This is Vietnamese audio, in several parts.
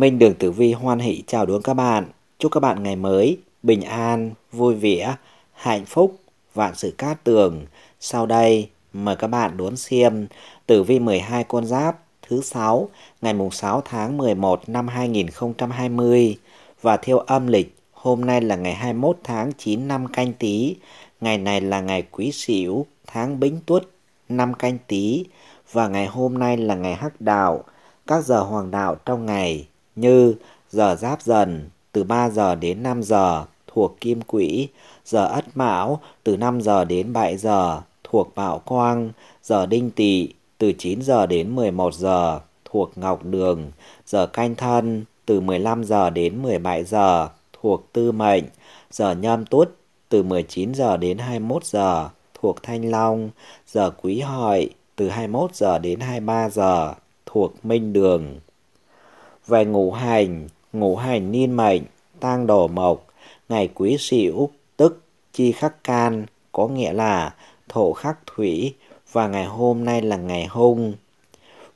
Minh Đường Tử Vi hoan hỷ chào đón các bạn. Chúc các bạn ngày mới bình an, vui vẻ, hạnh phúc, vạn sự cát tường. Sau đây, mời các bạn đón xem Tử Vi 12 con giáp thứ 6 ngày mùng 6 tháng 11 năm 2020 và theo âm lịch hôm nay là ngày 21 tháng 9 năm canh tí. Ngày này là ngày quý sửu tháng bính tuất năm canh tí và ngày hôm nay là ngày hắc đạo các giờ hoàng đạo trong ngày như giờ giáp dần từ 3 giờ đến 5 giờ thuộc kim quỹ, giờ ất mão từ 5 giờ đến 7 giờ thuộc bạo quang, giờ đinh tỵ từ 9 giờ đến 11 giờ thuộc ngọc đường, giờ canh thân từ 15 giờ đến 17 giờ thuộc tư mệnh, giờ nhâm tuất từ 19 giờ đến 21 giờ thuộc thanh long, giờ quý hợi từ 21 giờ đến 23 giờ thuộc minh đường về ngũ hành, ngũ hành niên mệnh, tang đổ mộc, ngày quý sửu tức chi khắc can, có nghĩa là thổ khắc thủy và ngày hôm nay là ngày hung.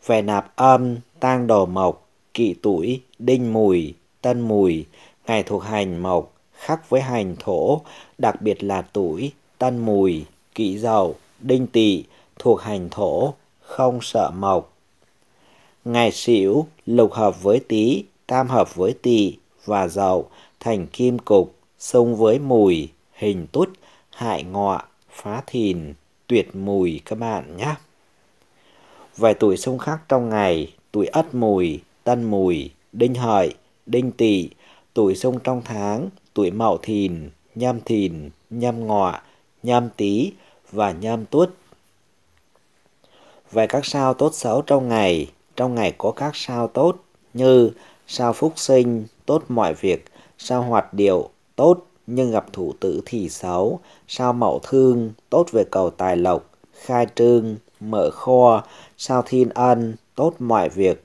Về nạp âm, tang đổ mộc, kỵ tuổi, đinh mùi, tân mùi, ngày thuộc hành mộc, khắc với hành thổ, đặc biệt là tuổi, tân mùi, kỵ dậu, đinh tỵ thuộc hành thổ, không sợ mộc ngày xỉu lục hợp với tý, tam hợp với tỵ và dậu thành kim cục, xông với mùi, hình tút, hại ngọ, phá thìn, tuyệt mùi các bạn nhé. Vài tuổi xung khắc trong ngày, tuổi ất mùi, tân mùi, đinh hợi, đinh tỵ, tuổi xung trong tháng, tuổi mậu thìn, nhâm thìn, nhâm ngọ, nhâm tý và nhâm tuất. Về các sao tốt xấu trong ngày, trong ngày có các sao tốt như sao phúc sinh, tốt mọi việc, sao hoạt điệu, tốt nhưng gặp thủ tử thì xấu, sao mậu thương, tốt về cầu tài lộc, khai trương, mở kho, sao thiên ân, tốt mọi việc.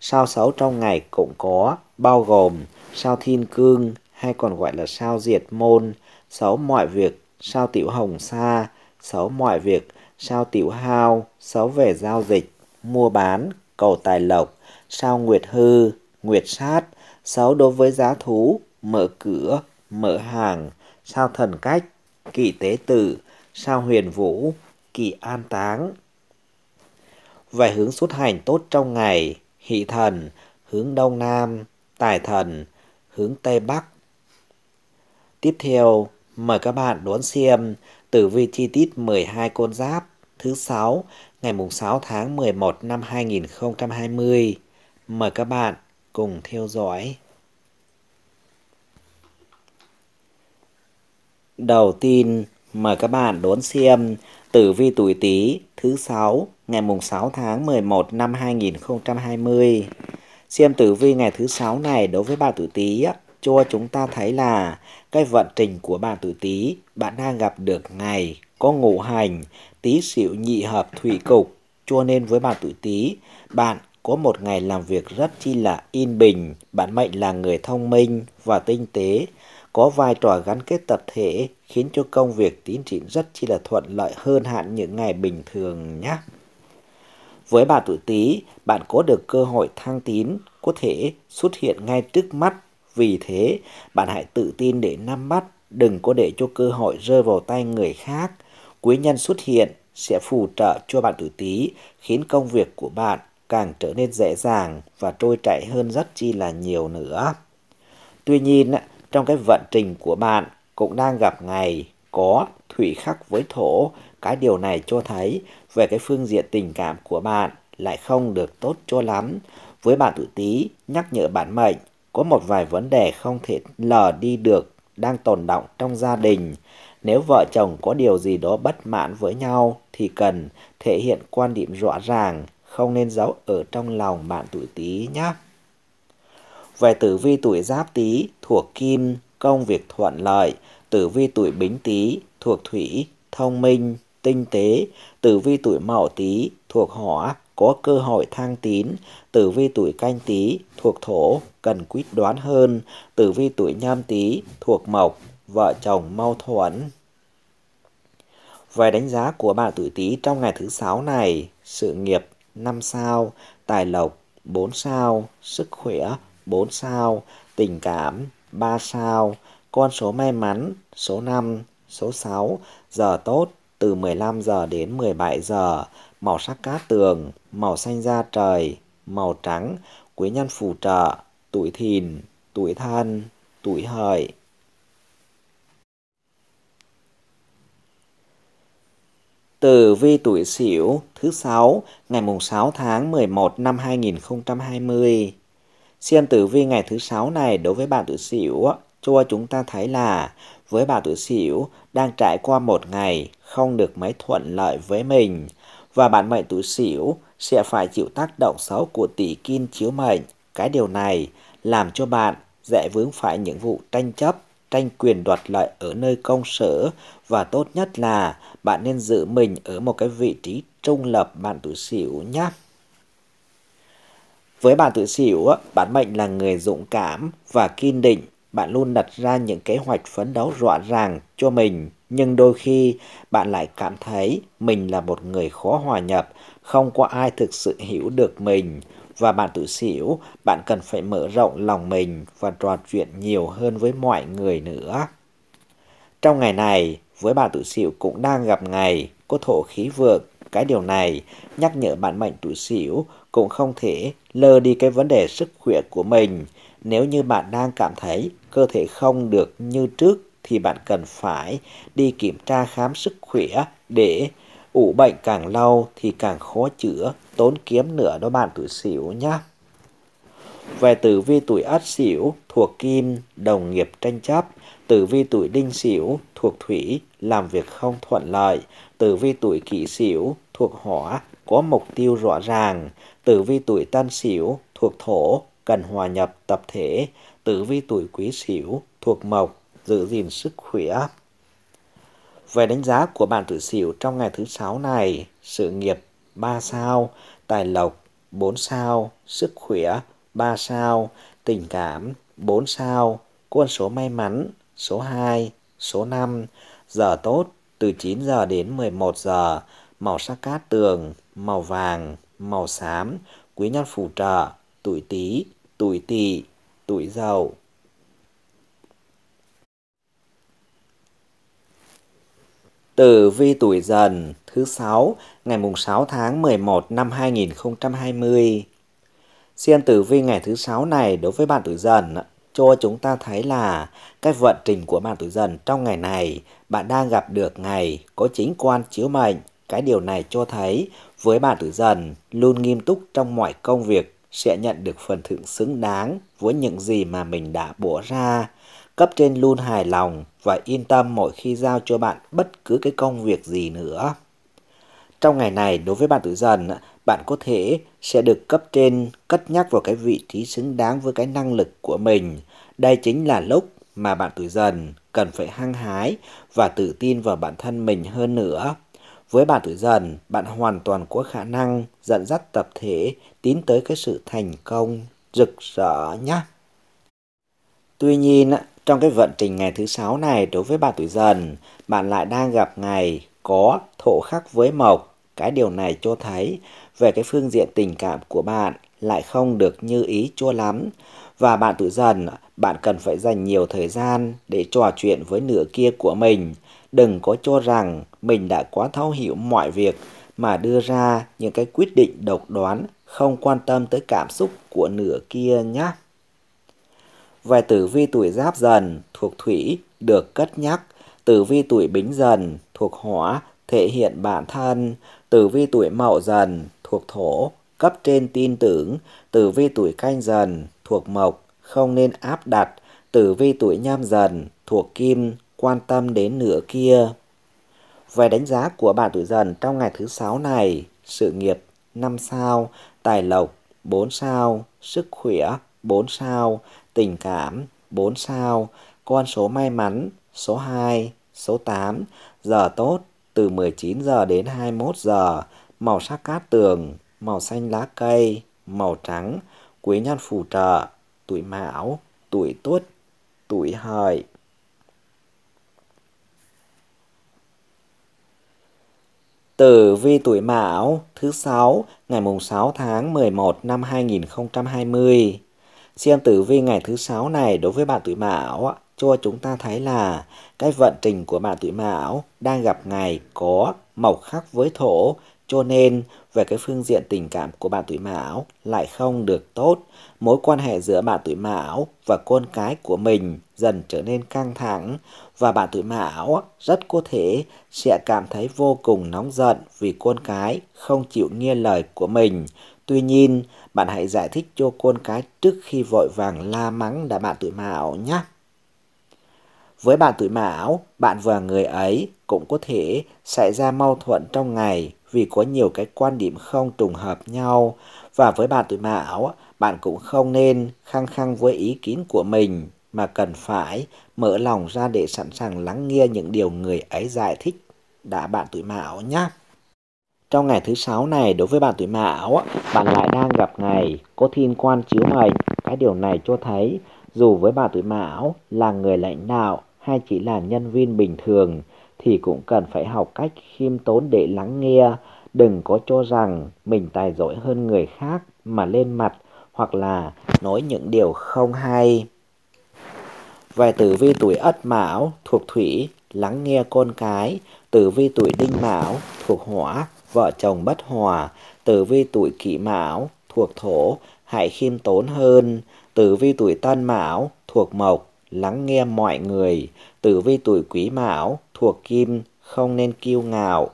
Sao xấu trong ngày cũng có, bao gồm sao thiên cương hay còn gọi là sao diệt môn, xấu mọi việc, sao tiểu hồng sa, xấu mọi việc, sao tiểu hao, xấu về giao dịch, mua bán, cầu tài lộc, sao nguyệt hư, nguyệt sát, xấu đối với giá thú, mở cửa, mở hàng, sao thần cách, kỷ tế tử, sao huyền vũ, kỷ an táng. Vài hướng xuất hành tốt trong ngày, hỷ thần, hướng đông nam, tài thần, hướng tây bắc. Tiếp theo, mời các bạn đón xem tử vi chi tiết 12 con giáp thứ sáu ngày 6 tháng 11 năm 2020. Mời các bạn cùng theo dõi. Đầu tiên, mời các bạn đón xem Tử vi tuổi Tý thứ sáu ngày 6 tháng 11 năm 2020. Xem tử vi ngày thứ sáu này đối với bạn tuổi Tý cho chúng ta thấy là cái vận trình của bạn tuổi Tý bạn đang gặp được ngày có ngũ hành, tí xỉu nhị hợp thủy cục, cho nên với bạn tuổi tí, bạn có một ngày làm việc rất chi là yên bình, bạn mệnh là người thông minh và tinh tế, có vai trò gắn kết tập thể khiến cho công việc tiến triển rất chi là thuận lợi hơn hạn những ngày bình thường nhé. Với bà tuổi Tý, bạn có được cơ hội thăng tín có thể xuất hiện ngay trước mắt. Vì thế, bạn hãy tự tin để nắm bắt, đừng có để cho cơ hội rơi vào tay người khác quý nhân xuất hiện sẽ phù trợ cho bạn tuổi Tý, khiến công việc của bạn càng trở nên dễ dàng và trôi chảy hơn rất chi là nhiều nữa. Tuy nhiên, trong cái vận trình của bạn cũng đang gặp ngày có thủy khắc với thổ, cái điều này cho thấy về cái phương diện tình cảm của bạn lại không được tốt cho lắm. Với bạn tuổi Tý, nhắc nhở bản mệnh có một vài vấn đề không thể lờ đi được đang tồn động trong gia đình nếu vợ chồng có điều gì đó bất mãn với nhau thì cần thể hiện quan điểm rõ ràng, không nên giấu ở trong lòng bạn tuổi Tý nhé. Về tử vi tuổi Giáp Tý thuộc Kim, công việc thuận lợi, tử vi tuổi Bính Tý thuộc Thủy, thông minh, tinh tế, tử vi tuổi Mậu Tý thuộc Hỏa, có cơ hội thăng tín, tử vi tuổi Canh Tý thuộc Thổ, cần quyết đoán hơn, tử vi tuổi Nhâm Tý thuộc Mộc, vợ chồng mâu thuẫn. Về đánh giá của bạn tuổi Tý trong ngày thứ sáu này, sự nghiệp 5 sao, tài lộc 4 sao, sức khỏe 4 sao, tình cảm 3 sao, con số may mắn số 5, số 6, giờ tốt từ 15 giờ đến 17 giờ, màu sắc cát tường, màu xanh da trời, màu trắng, quý nhân phù trợ, tuổi thìn, tuổi thân, tuổi hợi. Tử vi tuổi Sửu thứ sáu ngày mùng 6 tháng 11 năm 2020. Xem tử vi ngày thứ sáu này đối với bạn tuổi Sửu cho chúng ta thấy là với bạn tuổi Sửu đang trải qua một ngày không được mấy thuận lợi với mình và bạn mệnh tuổi Sửu sẽ phải chịu tác động xấu của tỷ kim chiếu mệnh. Cái điều này làm cho bạn dễ vướng phải những vụ tranh chấp tranh quyền đoạt lợi ở nơi công sở và tốt nhất là bạn nên giữ mình ở một cái vị trí trung lập bạn tuổi sửu nhé. Với bạn tuổi sửu, bản mệnh là người dũng cảm và kiên định, bạn luôn đặt ra những kế hoạch phấn đấu rõ ràng cho mình, nhưng đôi khi bạn lại cảm thấy mình là một người khó hòa nhập, không có ai thực sự hiểu được mình và bạn tự xỉu, bạn cần phải mở rộng lòng mình và trò chuyện nhiều hơn với mọi người nữa. Trong ngày này, với bạn tự xỉu cũng đang gặp ngày, có thổ khí vượng. Cái điều này nhắc nhở bạn mệnh tuổi xỉu cũng không thể lơ đi cái vấn đề sức khỏe của mình. Nếu như bạn đang cảm thấy cơ thể không được như trước thì bạn cần phải đi kiểm tra khám sức khỏe để ủ bệnh càng lâu thì càng khó chữa, tốn kiếm nữa đó bạn tuổi Sửu nhá. Về tử vi tuổi Ất Sửu thuộc Kim, đồng nghiệp tranh chấp, tử vi tuổi Đinh Sửu thuộc Thủy, làm việc không thuận lợi, tử vi tuổi Kỷ Sửu thuộc Hỏa, có mục tiêu rõ ràng, tử vi tuổi Tân Sửu thuộc Thổ, cần hòa nhập tập thể, tử vi tuổi Quý Sửu thuộc Mộc, giữ gìn sức khỏe. Về đánh giá của bạn tự xỉu trong ngày thứ sáu này, sự nghiệp 3 sao, tài lộc 4 sao, sức khỏe 3 sao, tình cảm 4 sao, quân số may mắn số 2, số 5, giờ tốt từ 9 giờ đến 11 giờ, màu sắc cát tường, màu vàng, màu xám, quý nhân phù trợ, tuổi tý, tuổi tỵ, tuổi dậu. Tử vi tuổi dần thứ 6 ngày mùng 6 tháng 11 năm 2020. Xem tử vi ngày thứ 6 này đối với bạn tuổi dần cho chúng ta thấy là cái vận trình của bạn tuổi dần trong ngày này bạn đang gặp được ngày có chính quan chiếu mệnh. Cái điều này cho thấy với bạn tuổi dần luôn nghiêm túc trong mọi công việc sẽ nhận được phần thưởng xứng đáng với những gì mà mình đã bỏ ra Cấp trên luôn hài lòng và yên tâm mỗi khi giao cho bạn bất cứ cái công việc gì nữa. Trong ngày này, đối với bạn tuổi dần, bạn có thể sẽ được cấp trên cất nhắc vào cái vị trí xứng đáng với cái năng lực của mình. Đây chính là lúc mà bạn tuổi dần cần phải hăng hái và tự tin vào bản thân mình hơn nữa. Với bạn tuổi dần, bạn hoàn toàn có khả năng dẫn dắt tập thể tiến tới cái sự thành công rực rỡ nhé. Tuy nhiên, trong cái vận trình ngày thứ sáu này đối với bạn tuổi dần, bạn lại đang gặp ngày có thổ khắc với mộc. Cái điều này cho thấy về cái phương diện tình cảm của bạn lại không được như ý chua lắm. Và bạn tuổi dần, bạn cần phải dành nhiều thời gian để trò chuyện với nửa kia của mình. Đừng có cho rằng mình đã quá thấu hiểu mọi việc mà đưa ra những cái quyết định độc đoán không quan tâm tới cảm xúc của nửa kia nhé. Về tử vi tuổi giáp dần thuộc thủy được cất nhắc, tử vi tuổi bính dần thuộc hỏa thể hiện bản thân, tử vi tuổi mậu dần thuộc thổ cấp trên tin tưởng, tử vi tuổi canh dần thuộc mộc không nên áp đặt, tử vi tuổi nhâm dần thuộc kim quan tâm đến nửa kia. Về đánh giá của bạn tuổi dần trong ngày thứ sáu này, sự nghiệp 5 sao, tài lộc 4 sao, sức khỏe 4 sao, tình cảm 4 sao, con số may mắn số 2, số 8, giờ tốt từ 19 giờ đến 21 giờ, màu sắc cát tường, màu xanh lá cây, màu trắng, quý nhân phù trợ, tuổi mão, tuổi tuất, tuổi hợi. Tử vi tuổi Mão thứ sáu ngày mùng 6 tháng 11 năm 2020 Xem tử vi ngày thứ sáu này đối với bạn tuổi Mão cho chúng ta thấy là cái vận trình của bạn tuổi Mão đang gặp ngày có màu khắc với thổ, cho nên về cái phương diện tình cảm của bạn tuổi Mão lại không được tốt. Mối quan hệ giữa bạn tuổi Mão và con cái của mình dần trở nên căng thẳng và bạn tuổi Mão rất có thể sẽ cảm thấy vô cùng nóng giận vì con cái không chịu nghe lời của mình. Tuy nhiên, bạn hãy giải thích cho con cái trước khi vội vàng la mắng đã bạn tuổi mão nhé. Với bạn tuổi mão, bạn và người ấy cũng có thể xảy ra mâu thuẫn trong ngày vì có nhiều cái quan điểm không trùng hợp nhau và với bạn tuổi mão, bạn cũng không nên khăng khăng với ý kiến của mình mà cần phải mở lòng ra để sẵn sàng lắng nghe những điều người ấy giải thích đã bạn tuổi mão nhé. Trong ngày thứ sáu này, đối với bạn tuổi mão, bạn lại đang gặp ngày cô thiên quan chiếu mệnh. Cái điều này cho thấy, dù với bạn tuổi mão là người lãnh đạo hay chỉ là nhân viên bình thường, thì cũng cần phải học cách khiêm tốn để lắng nghe, đừng có cho rằng mình tài giỏi hơn người khác mà lên mặt hoặc là nói những điều không hay. Về tử vi tuổi Ất Mão thuộc Thủy, lắng nghe con cái, tử vi tuổi Đinh Mão thuộc Hỏa, vợ chồng bất hòa, tử vi tuổi kỷ mão, thuộc thổ, hãy khiêm tốn hơn, tử vi tuổi tân mão, thuộc mộc, lắng nghe mọi người, tử vi tuổi quý mão, thuộc kim, không nên kiêu ngạo.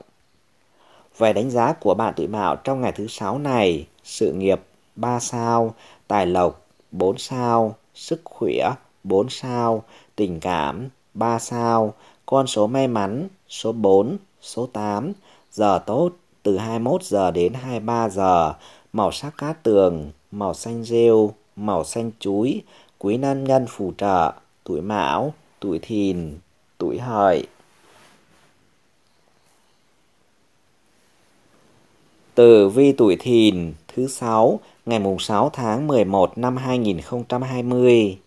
Về đánh giá của bạn tuổi mão trong ngày thứ sáu này, sự nghiệp 3 sao, tài lộc 4 sao, sức khỏe 4 sao, tình cảm 3 sao, con số may mắn số 4, số 8, giờ tốt từ 21 giờ đến 23 giờ, màu sắc cát tường, màu xanh rêu, màu xanh chuối, quý nan nhân phù trợ, tuổi mão, tuổi thìn, tuổi hợi. từ vi tuổi thìn thứ 6 ngày mùng 6 tháng 11 năm 2020.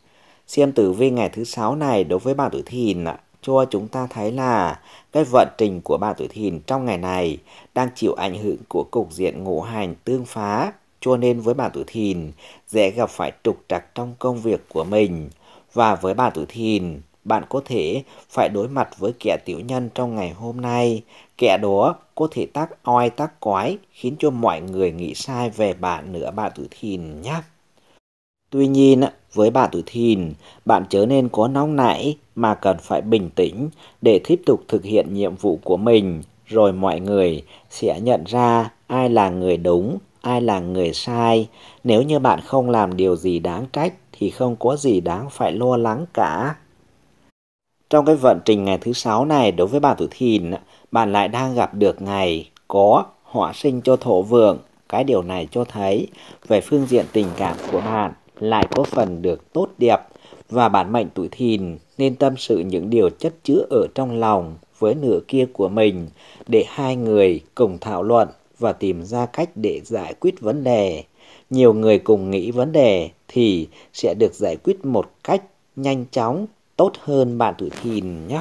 Xem tử vi ngày thứ 6 này đối với bạn tuổi thìn ạ cho chúng ta thấy là cái vận trình của bạn tuổi thìn trong ngày này đang chịu ảnh hưởng của cục diện ngũ hành tương phá, cho nên với bạn tuổi thìn dễ gặp phải trục trặc trong công việc của mình. Và với bạn tuổi thìn, bạn có thể phải đối mặt với kẻ tiểu nhân trong ngày hôm nay. Kẻ đó có thể tác oai tác quái khiến cho mọi người nghĩ sai về bạn nữa bạn tuổi thìn nhé. Tuy nhiên, với bạn tuổi thìn, bạn chớ nên có nóng nảy mà cần phải bình tĩnh để tiếp tục thực hiện nhiệm vụ của mình, rồi mọi người sẽ nhận ra ai là người đúng, ai là người sai. Nếu như bạn không làm điều gì đáng trách thì không có gì đáng phải lo lắng cả. Trong cái vận trình ngày thứ sáu này đối với bạn tuổi thìn, bạn lại đang gặp được ngày có họa sinh cho thổ vượng. Cái điều này cho thấy về phương diện tình cảm của bạn, lại có phần được tốt đẹp và bản mệnh tuổi thìn nên tâm sự những điều chất chứa ở trong lòng với nửa kia của mình để hai người cùng thảo luận và tìm ra cách để giải quyết vấn đề. Nhiều người cùng nghĩ vấn đề thì sẽ được giải quyết một cách nhanh chóng, tốt hơn bạn tuổi thìn nhé.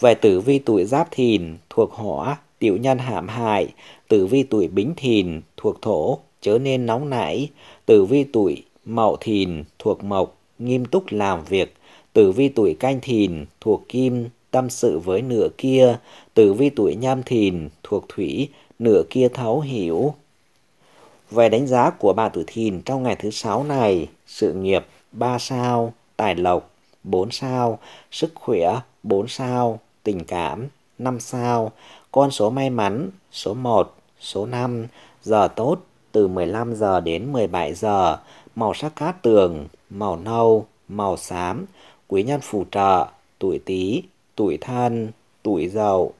Về tử vi tuổi giáp thìn thuộc hỏa, tiểu nhân hãm hại, tử vi tuổi bính thìn thuộc thổ, chớ nên nóng nảy. Tử vi tuổi Mậu Thìn thuộc Mộc, nghiêm túc làm việc. Tử vi tuổi Canh Thìn thuộc Kim, tâm sự với nửa kia. Tử vi tuổi Nhâm Thìn thuộc Thủy, nửa kia thấu hiểu. Về đánh giá của bà tuổi Thìn trong ngày thứ sáu này, sự nghiệp 3 sao, tài lộc 4 sao, sức khỏe 4 sao, tình cảm 5 sao, con số may mắn số 1, số 5, giờ tốt từ 15 giờ đến 17 giờ, màu sắc cát tường, màu nâu, màu xám, quý nhân phù trợ, tuổi Tý, tuổi Thân, tuổi Dậu.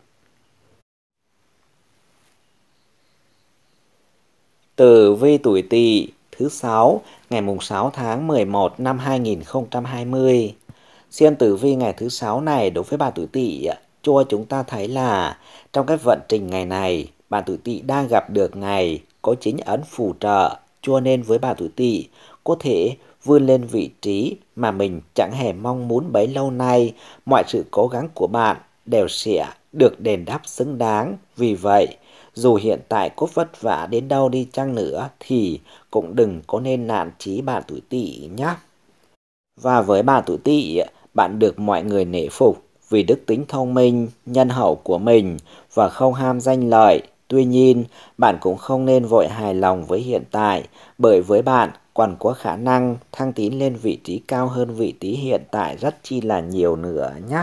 Tử vi tuổi Tỵ thứ sáu ngày mùng 6 tháng 11 năm 2020. Xem tử vi ngày thứ sáu này đối với bà tuổi Tỵ cho chúng ta thấy là trong cái vận trình ngày này bạn tuổi tỵ đang gặp được ngày có chính ấn phù trợ, cho nên với bạn tuổi tỵ có thể vươn lên vị trí mà mình chẳng hề mong muốn bấy lâu nay, mọi sự cố gắng của bạn đều sẽ được đền đáp xứng đáng. Vì vậy, dù hiện tại có vất vả đến đâu đi chăng nữa thì cũng đừng có nên nản chí bạn tuổi tỵ nhé. Và với bạn tuổi tỵ, bạn được mọi người nể phục vì đức tính thông minh, nhân hậu của mình và không ham danh lợi. Tuy nhiên, bạn cũng không nên vội hài lòng với hiện tại, bởi với bạn còn có khả năng thăng tín lên vị trí cao hơn vị trí hiện tại rất chi là nhiều nữa nhé.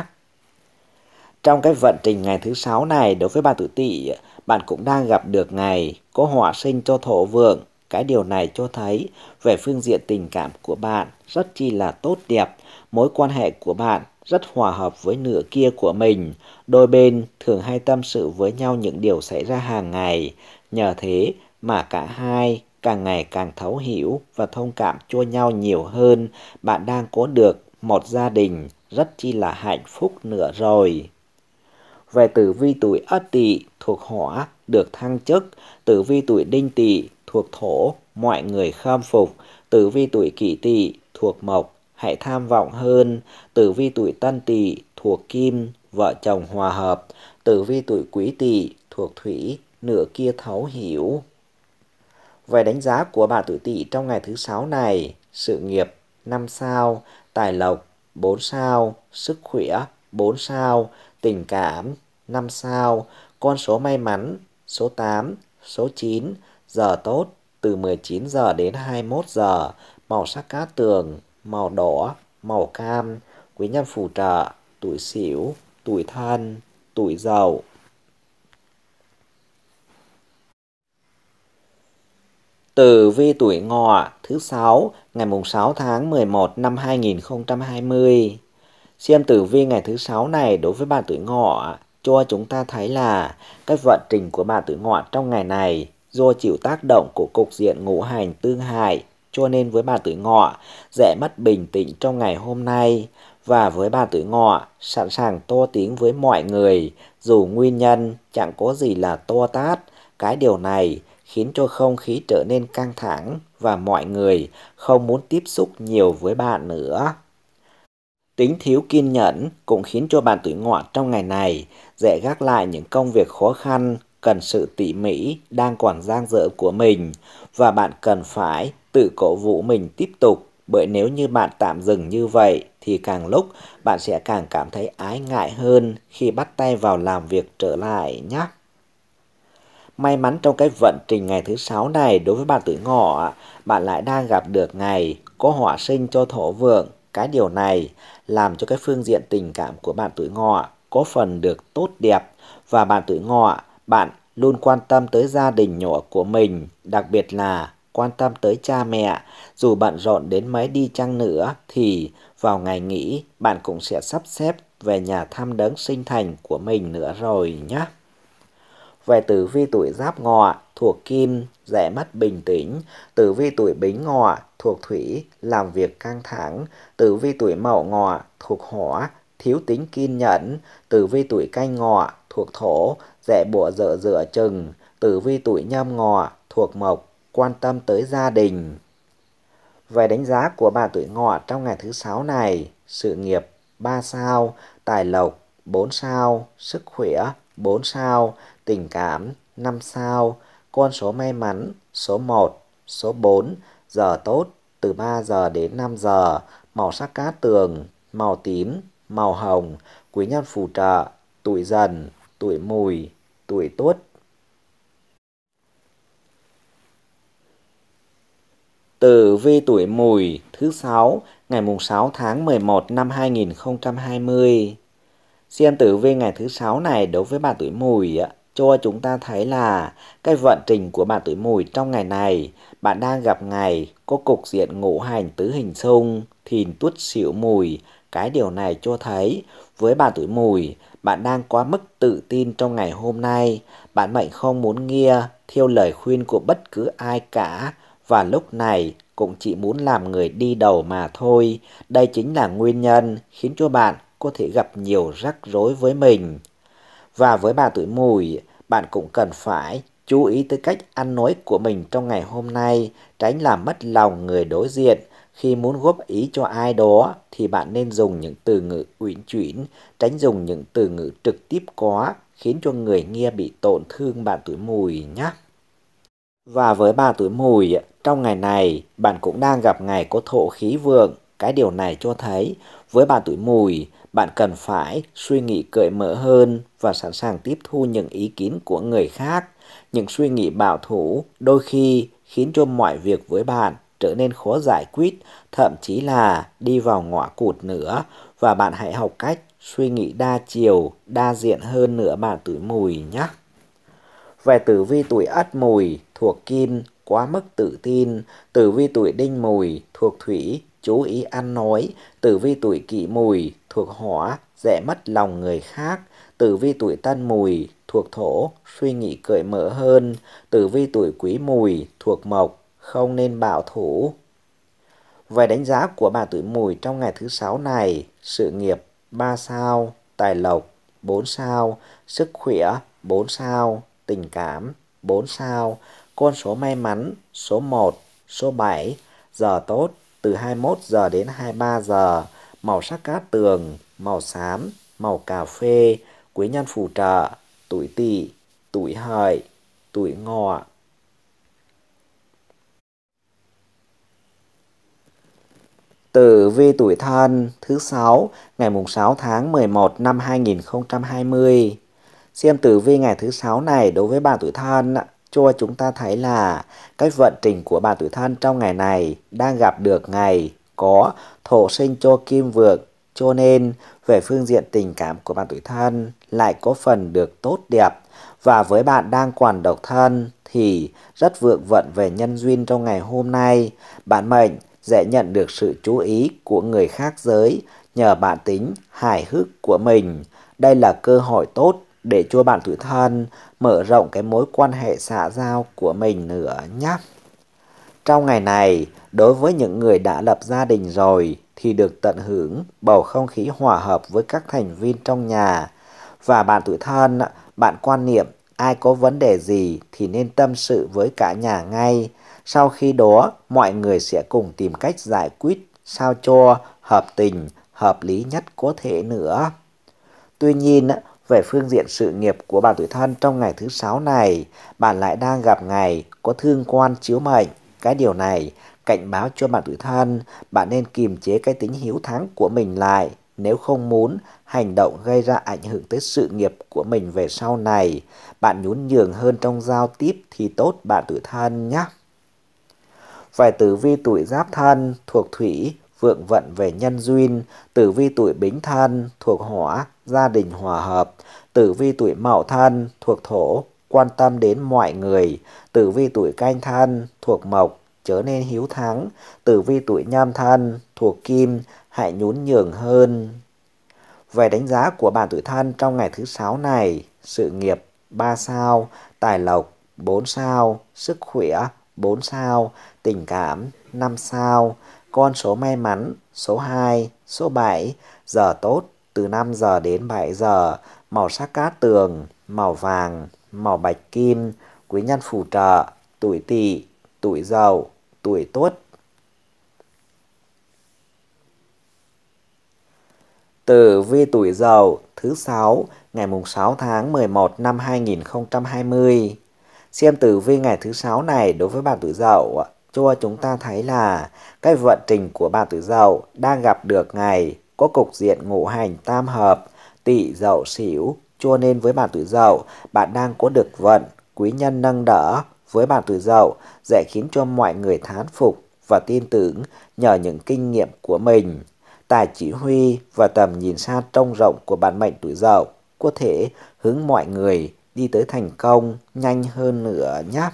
Trong cái vận trình ngày thứ sáu này đối với bà tự tỵ, bạn cũng đang gặp được ngày có hỏa sinh cho thổ vượng. Cái điều này cho thấy về phương diện tình cảm của bạn rất chi là tốt đẹp, mối quan hệ của bạn rất hòa hợp với nửa kia của mình. Đôi bên thường hay tâm sự với nhau những điều xảy ra hàng ngày. Nhờ thế mà cả hai càng ngày càng thấu hiểu và thông cảm cho nhau nhiều hơn. Bạn đang có được một gia đình rất chi là hạnh phúc nữa rồi. Về tử vi tuổi Ất Tỵ thuộc Hỏa được thăng chức, tử vi tuổi Đinh Tỵ thuộc Thổ mọi người khâm phục, tử vi tuổi Kỷ Tỵ thuộc Mộc hãy tham vọng hơn, tử vi tuổi tân tỵ thuộc kim, vợ chồng hòa hợp, tử vi tuổi quý tỵ thuộc thủy, nửa kia thấu hiểu. Về đánh giá của bà tuổi tỵ trong ngày thứ sáu này, sự nghiệp 5 sao, tài lộc 4 sao, sức khỏe 4 sao, tình cảm 5 sao, con số may mắn số 8, số 9, giờ tốt từ 19 giờ đến 21 giờ, màu sắc cát tường màu đỏ, màu cam, quý nhân phù trợ, tuổi xỉu, tuổi thân, tuổi dậu. Tử vi tuổi ngọ thứ 6 ngày mùng 6 tháng 11 năm 2020. Xem tử vi ngày thứ 6 này đối với bạn tuổi ngọ cho chúng ta thấy là cái vận trình của bạn tuổi ngọ trong ngày này do chịu tác động của cục diện ngũ hành tương hại cho nên với bà tuổi ngọ, dễ mất bình tĩnh trong ngày hôm nay và với bà tuổi ngọ, sẵn sàng to tiếng với mọi người, dù nguyên nhân chẳng có gì là to tát. Cái điều này khiến cho không khí trở nên căng thẳng và mọi người không muốn tiếp xúc nhiều với bạn nữa. Tính thiếu kiên nhẫn cũng khiến cho bạn tuổi ngọ trong ngày này dễ gác lại những công việc khó khăn cần sự tỉ mỉ đang còn dang dở của mình và bạn cần phải tự cổ vũ mình tiếp tục bởi nếu như bạn tạm dừng như vậy thì càng lúc bạn sẽ càng cảm thấy ái ngại hơn khi bắt tay vào làm việc trở lại nhé. May mắn trong cái vận trình ngày thứ sáu này đối với bạn tuổi ngọ, bạn lại đang gặp được ngày có hỏa sinh cho thổ vượng. Cái điều này làm cho cái phương diện tình cảm của bạn tuổi ngọ có phần được tốt đẹp và bạn tuổi ngọ, bạn luôn quan tâm tới gia đình nhỏ của mình, đặc biệt là quan tâm tới cha mẹ. Dù bạn rộn đến mấy đi chăng nữa thì vào ngày nghỉ bạn cũng sẽ sắp xếp về nhà thăm đấng sinh thành của mình nữa rồi nhé. Về tử vi tuổi giáp ngọ thuộc kim, dễ mất bình tĩnh. Tử vi tuổi bính ngọ thuộc thủy, làm việc căng thẳng. Tử vi tuổi mậu ngọ thuộc hỏa, thiếu tính kiên nhẫn. Tử vi tuổi canh ngọ thuộc thổ, dễ bùa dở dựa chừng. Tử vi tuổi nhâm ngọ thuộc mộc, quan tâm tới gia đình. Về đánh giá của bà tuổi ngọ trong ngày thứ sáu này, sự nghiệp 3 sao, tài lộc 4 sao, sức khỏe 4 sao, tình cảm 5 sao, con số may mắn số 1, số 4, giờ tốt từ 3 giờ đến 5 giờ, màu sắc cá tường, màu tím, màu hồng, quý nhân phù trợ, tuổi dần, tuổi mùi, tuổi tuất, Tử vi tuổi mùi thứ sáu ngày mùng 6 tháng 11 năm 2020. Xem tử vi ngày thứ sáu này đối với bà tuổi mùi cho chúng ta thấy là cái vận trình của bạn tuổi mùi trong ngày này bạn đang gặp ngày có cục diện ngũ hành tứ hình xung thìn tuất xỉu mùi cái điều này cho thấy với bạn tuổi mùi bạn đang quá mức tự tin trong ngày hôm nay bạn mệnh không muốn nghe theo lời khuyên của bất cứ ai cả và lúc này cũng chỉ muốn làm người đi đầu mà thôi. Đây chính là nguyên nhân khiến cho bạn có thể gặp nhiều rắc rối với mình. Và với bà tuổi mùi, bạn cũng cần phải chú ý tới cách ăn nói của mình trong ngày hôm nay, tránh làm mất lòng người đối diện. Khi muốn góp ý cho ai đó thì bạn nên dùng những từ ngữ uyển chuyển, tránh dùng những từ ngữ trực tiếp quá khiến cho người nghe bị tổn thương bạn tuổi mùi nhé. Và với bà tuổi mùi, trong ngày này, bạn cũng đang gặp ngày có thổ khí vượng. Cái điều này cho thấy, với bạn tuổi mùi, bạn cần phải suy nghĩ cởi mở hơn và sẵn sàng tiếp thu những ý kiến của người khác. Những suy nghĩ bảo thủ đôi khi khiến cho mọi việc với bạn trở nên khó giải quyết, thậm chí là đi vào ngõ cụt nữa. Và bạn hãy học cách suy nghĩ đa chiều, đa diện hơn nữa bạn tuổi mùi nhé. Về tử vi tuổi ất mùi thuộc kim quá mức tự tin, tử vi tuổi đinh mùi thuộc thủy, chú ý ăn nói, tử vi tuổi kỷ mùi thuộc hỏa, dễ mất lòng người khác, tử vi tuổi tân mùi thuộc thổ, suy nghĩ cởi mở hơn, tử vi tuổi quý mùi thuộc mộc, không nên bạo thủ. Về đánh giá của bà tuổi mùi trong ngày thứ sáu này, sự nghiệp 3 sao, tài lộc 4 sao, sức khỏe 4 sao, tình cảm 4 sao, con số may mắn số 1, số 7, giờ tốt từ 21 giờ đến 23 giờ, màu sắc cát tường, màu xám, màu cà phê, quý nhân phù trợ, tuổi tỵ, tuổi hợi, tuổi ngọ. Tử vi tuổi thân thứ 6 ngày mùng 6 tháng 11 năm 2020. Xem tử vi ngày thứ sáu này đối với bạn tuổi thân cho chúng ta thấy là cái vận trình của bạn tuổi thân trong ngày này đang gặp được ngày có thổ sinh cho kim vượng cho nên về phương diện tình cảm của bạn tuổi thân lại có phần được tốt đẹp và với bạn đang còn độc thân thì rất vượng vận về nhân duyên trong ngày hôm nay bạn mệnh dễ nhận được sự chú ý của người khác giới nhờ bản tính hài hước của mình đây là cơ hội tốt để cho bản tuổi thân mở rộng cái mối quan hệ xã giao của mình nữa nhé. Trong ngày này, đối với những người đã lập gia đình rồi thì được tận hưởng bầu không khí hòa hợp với các thành viên trong nhà và bạn tuổi thân, bạn quan niệm ai có vấn đề gì thì nên tâm sự với cả nhà ngay. Sau khi đó, mọi người sẽ cùng tìm cách giải quyết sao cho hợp tình, hợp lý nhất có thể nữa. Tuy nhiên, về phương diện sự nghiệp của bạn tuổi thân trong ngày thứ sáu này, bạn lại đang gặp ngày có thương quan chiếu mệnh. Cái điều này cảnh báo cho bạn tuổi thân, bạn nên kiềm chế cái tính hiếu thắng của mình lại nếu không muốn hành động gây ra ảnh hưởng tới sự nghiệp của mình về sau này. Bạn nhún nhường hơn trong giao tiếp thì tốt bạn tuổi thân nhé. Về tử vi tuổi giáp thân thuộc thủy vượng vận về nhân duyên, tử vi tuổi bính thân thuộc hỏa, gia đình hòa hợp, tử vi tuổi mậu thân thuộc thổ, quan tâm đến mọi người, tử vi tuổi canh thân thuộc mộc, trở nên hiếu thắng, tử vi tuổi nhâm thân thuộc kim, hãy nhún nhường hơn. Về đánh giá của bạn tuổi thân trong ngày thứ sáu này, sự nghiệp 3 sao, tài lộc 4 sao, sức khỏe 4 sao, tình cảm 5 sao, con số may mắn, số 2, số 7, giờ tốt từ 5 giờ đến 7 giờ, màu sắc cát tường, màu vàng, màu bạch kim, quý nhân phù trợ, tuổi tỵ, tuổi giàu, tuổi tốt. Tử vi tuổi giàu thứ 6 ngày mùng 6 tháng 11 năm 2020. Xem tử vi ngày thứ 6 này đối với bạn tuổi Dậu ạ cho chúng ta thấy là cái vận trình của bà tử dậu đang gặp được ngày có cục diện ngũ hành tam hợp, tỵ dậu xỉu, cho nên với bạn tuổi dậu, bạn đang có được vận, quý nhân nâng đỡ. Với bạn tuổi dậu, dễ khiến cho mọi người thán phục và tin tưởng nhờ những kinh nghiệm của mình. Tài chỉ huy và tầm nhìn xa trông rộng của bản mệnh tuổi dậu có thể hướng mọi người đi tới thành công nhanh hơn nữa nhé.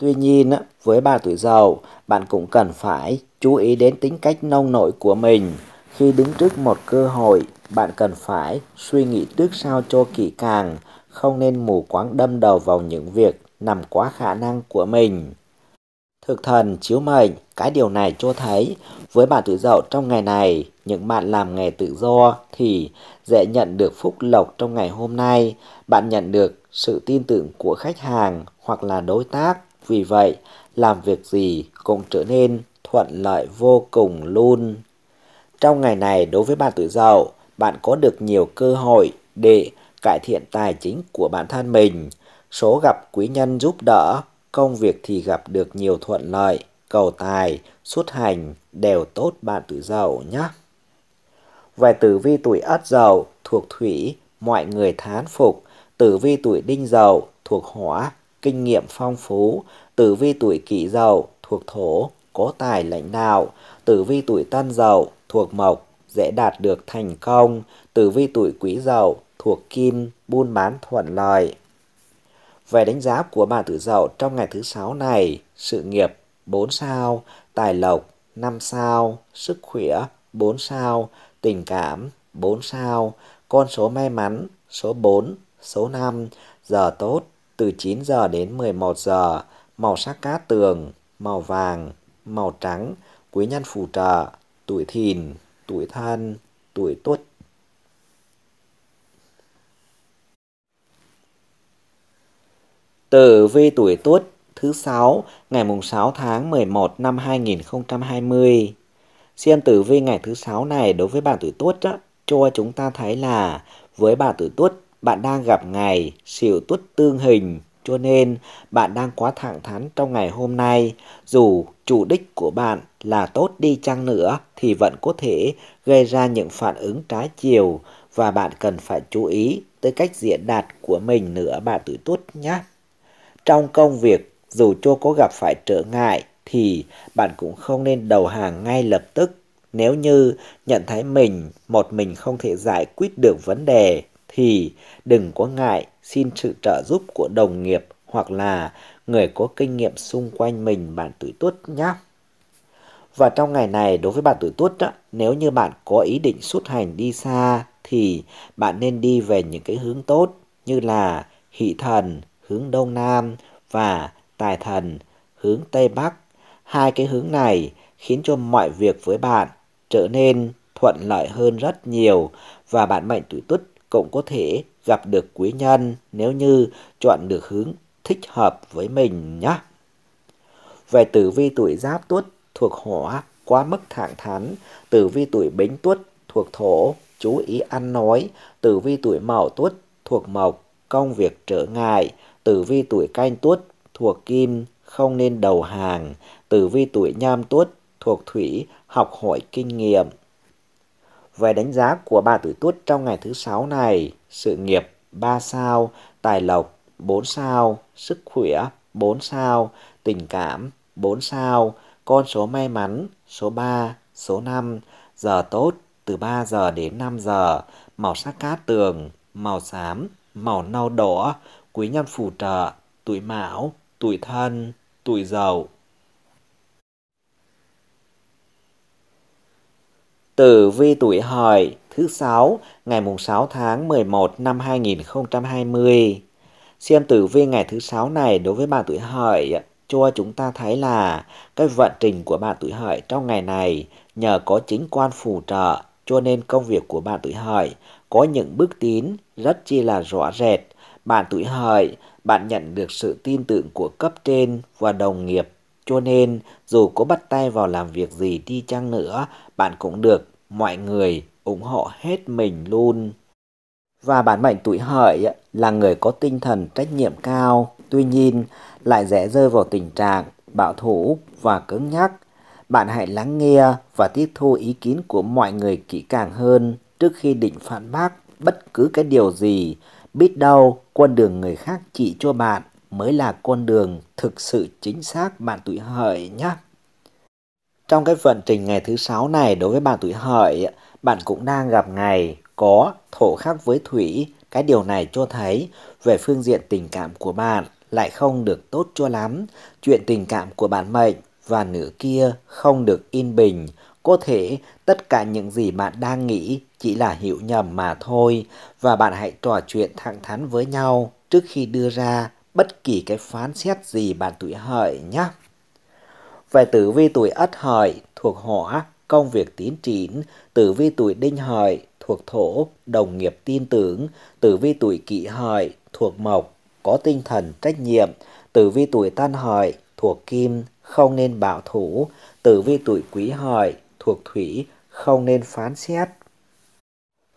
Tuy nhiên, với ba tuổi giàu, bạn cũng cần phải chú ý đến tính cách nông nổi của mình. Khi đứng trước một cơ hội, bạn cần phải suy nghĩ trước sao cho kỹ càng, không nên mù quáng đâm đầu vào những việc nằm quá khả năng của mình. Thực thần chiếu mệnh, cái điều này cho thấy với bạn tự dậu trong ngày này, những bạn làm nghề tự do thì dễ nhận được phúc lộc trong ngày hôm nay. Bạn nhận được sự tin tưởng của khách hàng hoặc là đối tác vì vậy làm việc gì cũng trở nên thuận lợi vô cùng luôn. Trong ngày này đối với bạn tự giàu, bạn có được nhiều cơ hội để cải thiện tài chính của bản thân mình. Số gặp quý nhân giúp đỡ, công việc thì gặp được nhiều thuận lợi, cầu tài, xuất hành đều tốt bạn tự giàu nhé. Về tử vi tuổi ất dậu thuộc thủy, mọi người thán phục. Tử vi tuổi đinh dậu thuộc hỏa, kinh nghiệm phong phú, tử vi tuổi kỷ dậu thuộc thổ, có tài lãnh đạo, tử vi tuổi tân dậu thuộc mộc, dễ đạt được thành công, tử vi tuổi quý dậu thuộc kim, buôn bán thuận lợi. Về đánh giá của bà tử dậu trong ngày thứ sáu này, sự nghiệp 4 sao, tài lộc 5 sao, sức khỏe 4 sao, tình cảm 4 sao, con số may mắn số 4, số 5, giờ tốt từ 9 giờ đến 11 giờ, màu sắc cá tường, màu vàng, màu trắng, quý nhân phù trợ, tuổi thìn, tuổi thân, tuổi tuất. Tử vi tuổi tuất thứ sáu ngày mùng 6 tháng 11 năm 2020. Xem tử vi ngày thứ sáu này đối với bạn tuổi tuất cho chúng ta thấy là với bạn tuổi tuất bạn đang gặp ngày xỉu tuất tương hình cho nên bạn đang quá thẳng thắn trong ngày hôm nay dù chủ đích của bạn là tốt đi chăng nữa thì vẫn có thể gây ra những phản ứng trái chiều và bạn cần phải chú ý tới cách diễn đạt của mình nữa bạn tuổi tuất nhé trong công việc dù cho có gặp phải trở ngại thì bạn cũng không nên đầu hàng ngay lập tức nếu như nhận thấy mình một mình không thể giải quyết được vấn đề thì đừng có ngại xin sự trợ giúp của đồng nghiệp hoặc là người có kinh nghiệm xung quanh mình bạn tuổi tuất nhé. Và trong ngày này đối với bạn tuổi tuất nếu như bạn có ý định xuất hành đi xa thì bạn nên đi về những cái hướng tốt như là hỷ thần hướng đông nam và tài thần hướng tây bắc. Hai cái hướng này khiến cho mọi việc với bạn trở nên thuận lợi hơn rất nhiều và bạn mệnh tuổi tuất cũng có thể gặp được quý nhân nếu như chọn được hướng thích hợp với mình nhé. Về tử vi tuổi giáp tuất thuộc hỏa, quá mức thẳng thắn, tử vi tuổi bính tuất thuộc thổ, chú ý ăn nói, tử vi tuổi mậu tuất thuộc mộc, công việc trở ngại, tử vi tuổi canh tuất thuộc kim, không nên đầu hàng, tử vi tuổi nhâm tuất thuộc thủy, học hỏi kinh nghiệm, về đánh giá của bà tuổi tuất trong ngày thứ sáu này, sự nghiệp 3 sao, tài lộc 4 sao, sức khỏe 4 sao, tình cảm 4 sao, con số may mắn số 3, số 5, giờ tốt từ 3 giờ đến 5 giờ, màu sắc cát tường, màu xám, màu nâu đỏ, quý nhân phù trợ, tuổi mão, tuổi thân, tuổi dậu. Tử vi tuổi hợi thứ sáu ngày mùng 6 tháng 11 năm 2020. Xem tử vi ngày thứ sáu này đối với bạn tuổi hợi cho chúng ta thấy là cái vận trình của bạn tuổi hợi trong ngày này nhờ có chính quan phù trợ cho nên công việc của bạn tuổi hợi có những bước tiến rất chi là rõ rệt. Bạn tuổi hợi, bạn nhận được sự tin tưởng của cấp trên và đồng nghiệp cho nên dù có bắt tay vào làm việc gì đi chăng nữa, bạn cũng được mọi người ủng hộ hết mình luôn. Và bản mệnh tuổi hợi là người có tinh thần trách nhiệm cao, tuy nhiên lại dễ rơi vào tình trạng bảo thủ và cứng nhắc. Bạn hãy lắng nghe và tiếp thu ý kiến của mọi người kỹ càng hơn trước khi định phản bác bất cứ cái điều gì. Biết đâu con đường người khác chỉ cho bạn mới là con đường thực sự chính xác bạn tuổi hợi nhé. Trong cái vận trình ngày thứ sáu này đối với bạn tuổi hợi, bạn cũng đang gặp ngày có thổ khắc với thủy. Cái điều này cho thấy về phương diện tình cảm của bạn lại không được tốt cho lắm. Chuyện tình cảm của bạn mệnh và nửa kia không được yên bình. Có thể tất cả những gì bạn đang nghĩ chỉ là hiểu nhầm mà thôi và bạn hãy trò chuyện thẳng thắn với nhau trước khi đưa ra bất kỳ cái phán xét gì bạn tuổi hợi nhé. Về tử vi tuổi Ất Hợi thuộc Hỏa, công việc tín chín, tử vi tuổi Đinh Hợi thuộc Thổ, đồng nghiệp tin tưởng, tử vi tuổi Kỷ Hợi thuộc Mộc, có tinh thần trách nhiệm, tử vi tuổi Tân Hợi thuộc Kim, không nên bảo thủ, tử vi tuổi Quý Hợi thuộc Thủy, không nên phán xét.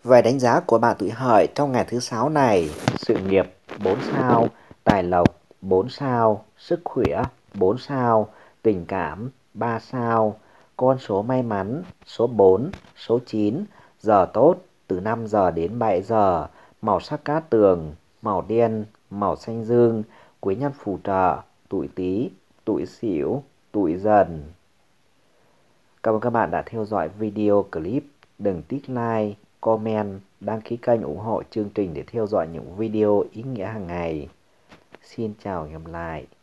Về đánh giá của bạn tuổi hợi trong ngày thứ sáu này, sự nghiệp 4 sao, tài lộc 4 sao, sức khỏe 4 sao, tình cảm 3 sao, con số may mắn số 4, số 9, giờ tốt từ 5 giờ đến 7 giờ, màu sắc cát tường, màu đen, màu xanh dương, quý nhân phù trợ, tuổi Tý, tuổi Sửu, tuổi Dần. Cảm ơn các bạn đã theo dõi video clip. Đừng tích like, comment, đăng ký kênh ủng hộ chương trình để theo dõi những video ý nghĩa hàng ngày. Xin chào và hẹn gặp lại.